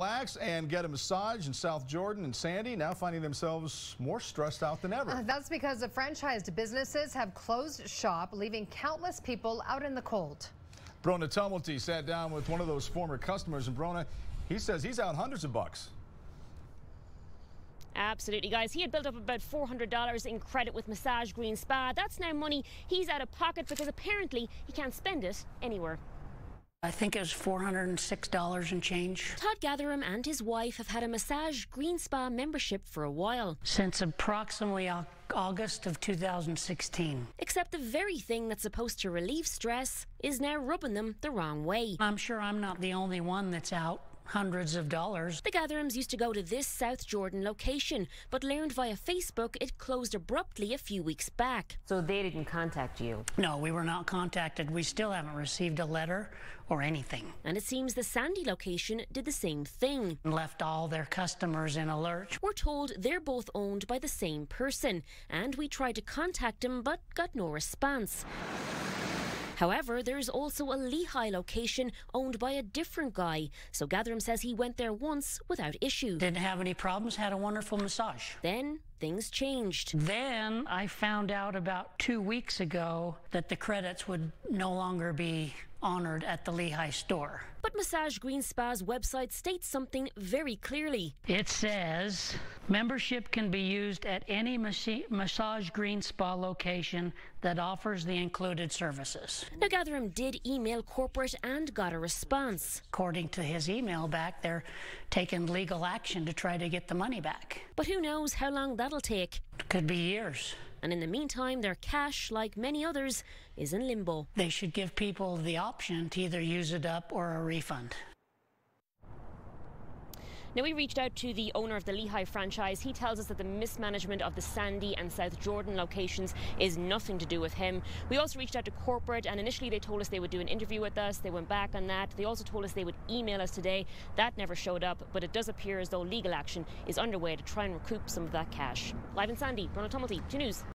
relax and get a massage in South Jordan and Sandy, now finding themselves more stressed out than ever. Uh, that's because the franchised businesses have closed shop, leaving countless people out in the cold. Brona Tumulty sat down with one of those former customers, and Brona, he says he's out hundreds of bucks. Absolutely, guys. He had built up about $400 in credit with Massage Green Spa. That's now money he's out of pocket because apparently he can't spend it anywhere. I think it was $406 and change. Todd Gatherum and his wife have had a Massage Green Spa membership for a while. Since approximately August of 2016. Except the very thing that's supposed to relieve stress is now rubbing them the wrong way. I'm sure I'm not the only one that's out hundreds of dollars. The Gatherums used to go to this South Jordan location, but learned via Facebook it closed abruptly a few weeks back. So they didn't contact you? No, we were not contacted. We still haven't received a letter or anything. And it seems the Sandy location did the same thing. Left all their customers in a lurch. We're told they're both owned by the same person, and we tried to contact him but got no response. However, there is also a Lehigh location owned by a different guy, so Gatherum says he went there once without issue. Didn't have any problems, had a wonderful massage. Then things changed. Then I found out about two weeks ago that the credits would no longer be honored at the Lehigh store. But Massage Green Spa's website states something very clearly. It says membership can be used at any Massage Green Spa location that offers the included services. Now, Gatherum did email corporate and got a response. According to his email back, they're taking legal action to try to get the money back. But who knows how long that'll take? It could be years. And in the meantime, their cash, like many others, is in limbo. They should give people the option to either use it up or a refund. Now, we reached out to the owner of the Lehigh franchise. He tells us that the mismanagement of the Sandy and South Jordan locations is nothing to do with him. We also reached out to corporate, and initially they told us they would do an interview with us. They went back on that. They also told us they would email us today. That never showed up, but it does appear as though legal action is underway to try and recoup some of that cash. Live in Sandy, Ronald Tumulty, 2 News.